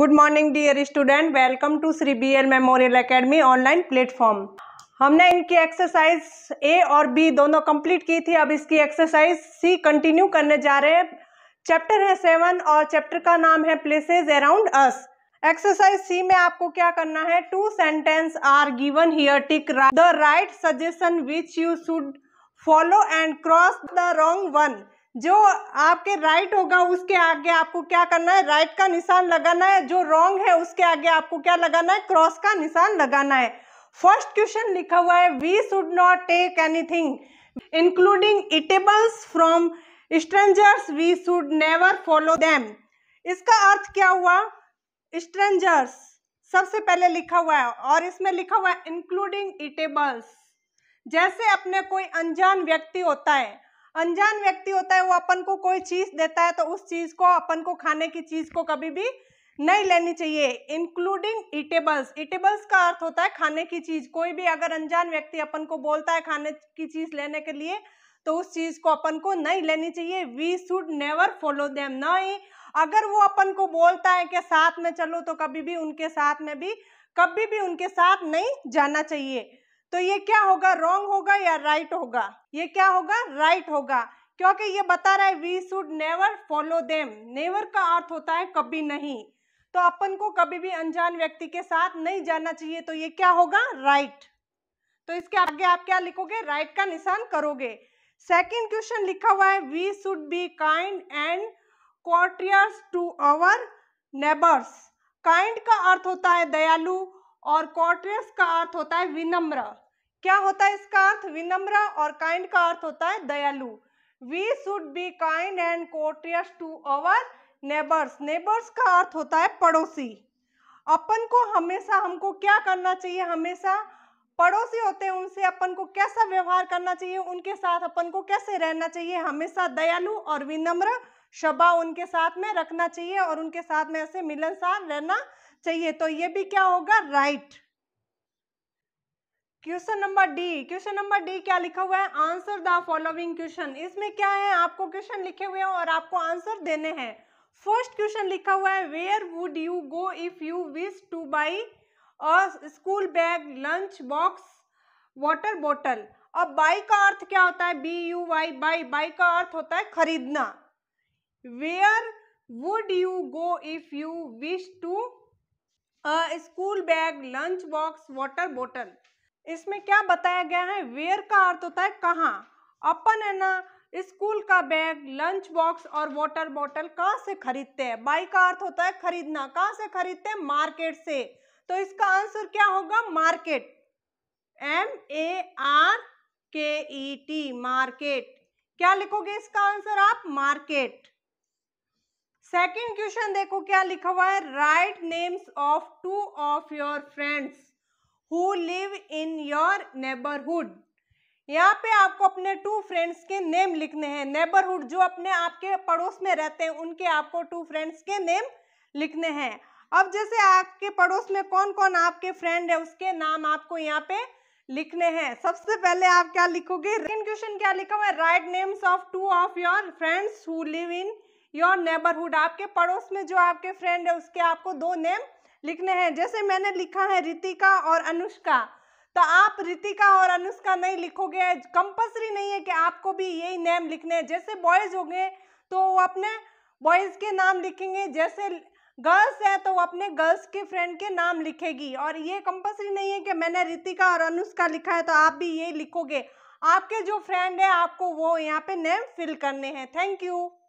Good morning dear student welcome to Shri B L memorial academy online platform हमने इनकी exercise ए और B दोनों complete की थी अब इसकी एक्सरसाइज सी कंटिन्यू करने जा रहे हैं चैप्टर है सेवन और चैप्टर का नाम है places around us exercise C में आपको क्या करना है two sentence are given here tick the right suggestion which you should follow and cross the wrong one जो आपके राइट होगा उसके आगे आपको क्या करना है राइट का निशान लगाना है जो रॉन्ग है उसके आगे आपको क्या लगाना है क्रॉस का निशान लगाना है फर्स्ट क्वेश्चन लिखा हुआ है we should not take anything including eatables from strangers we should never follow them इसका अर्थ क्या हुआ स्ट्रेंजर्स सबसे पहले लिखा हुआ है और इसमें लिखा हुआ है इंक्लूडिंग इटेबल्स जैसे अपने कोई अनजान व्यक्ति होता है अनजान व्यक्ति होता है वो अपन को कोई चीज देता है तो उस चीज को अपन को खाने की चीज को कभी भी नहीं लेनी चाहिए इंक्लूडिंग इटेबल्स इटेबल्स का अर्थ होता है खाने की चीज कोई भी अगर अनजान व्यक्ति अपन को बोलता है खाने की चीज लेने के लिए तो उस चीज को अपन को नहीं लेनी चाहिए we should never follow them नहीं अगर वो अपन को बोलता है कि साथ में चलो तो कभी भी उनके साथ में भी कभी भी उनके साथ नहीं जाना चाहिए तो ये क्या होगा रॉन्ग होगा या राइट right होगा ये क्या होगा राइट right होगा क्योंकि ये बता रहा है we should never follow them never का अर्थ होता है कभी नहीं तो अपन को कभी भी अनजान व्यक्ति के साथ नहीं जाना चाहिए तो ये क्या होगा राइट right. तो इसके आगे आप क्या लिखोगे राइट right का निशान करोगे सेकंड क्वेश्चन लिखा हुआ है we should be kind and courteous to our neighbours kind का अर्थ होता है दयालु और कॉर्ट्रेस का अर्थ होता है विनम्र क्या होता है इसका अर्थ विनम्र और काइंड का अर्थ होता है दयालु we should be kind and courteous to our neighbours neighbours का अर्थ होता है पड़ोसी अपन को हमेशा हमको क्या करना चाहिए हमेशा पड़ोसी होते हैं उनसे अपन को कैसा व्यवहार करना चाहिए उनके साथ अपन को कैसे रहना चाहिए हमेशा दयालु और विनम्र शबा उनके साथ में रखना चाहिए और उनके साथ में ऐसे मिलनसार रहना चाहिए तो ये भी क्या होगा right question number D question number D क्या लिखा हुआ है आंसर द फॉलोइंग क्वेश्चन इसमें क्या है आपको क्वेश्चन लिखे हुए हैं और आपको आंसर देने हैं फर्स्ट क्वेश्चन लिखा हुआ है where would you go if you wish to buy और school bag lunch box water bottle और बाई का अर्थ क्या होता है B U Y buy buy का अर्थ होता है खरीदना where would you go if you wish to school bag lunch box water bottle इसमें क्या बताया गया है वेयर का अर्थ होता है कहाँ अपन है ना स्कूल का बैग लंच बॉक्स और वाटर बॉटल कहाँ से खरीदते हैं बाई का अर्थ होता है खरीदना कहाँ से खरीदते हैं मार्केट से तो इसका आंसर क्या होगा मार्केट एम ए आर के ई टी मार्केट क्या लिखोगे इसका आंसर आप मार्केट सेकंड क्वेश्चन देखो क्या लिखा हुआ है write names of two of your friends who live in your neighbourhood यहाँ पे आपको अपने टू फ्रेंड्स के नेम लिखने हैं नेबरहुड जो अपने आपके पड़ोस में रहते हैं उनके आपको टू फ्रेंड्स के नेम लिखने हैं अब जैसे आपके पड़ोस में कौन कौन आपके फ्रेंड है उसके नाम आपको यहाँ पे लिखने हैं सबसे पहले आप क्या लिखोगे क्वेश्चन क्या लिखा हुआ है write names of two of your friends who live in your neighbourhood आपके पड़ोस में जो आपके फ्रेंड है उसके आपको दो नेम लिखने हैं जैसे मैंने लिखा है रितिका और अनुष्का तो आप रितिका और अनुष्का नहीं लिखोगे कंपल्सरी नहीं है कि आपको भी यही नेम लिखने हैं जैसे बॉयज़ होंगे तो वो अपने बॉयज़ के नाम लिखेंगे जैसे गर्ल्स है तो वो अपने गर्ल्स के फ्रेंड के नाम लिखेगी और ये कंपल्सरी नहीं है कि मैंने रितिका और अनुष्का लिखा है तो आप भी ये लिखोगे आपके जो फ्रेंड है आपको वो यहाँ पे नेम फिल करने हैं थैंक यू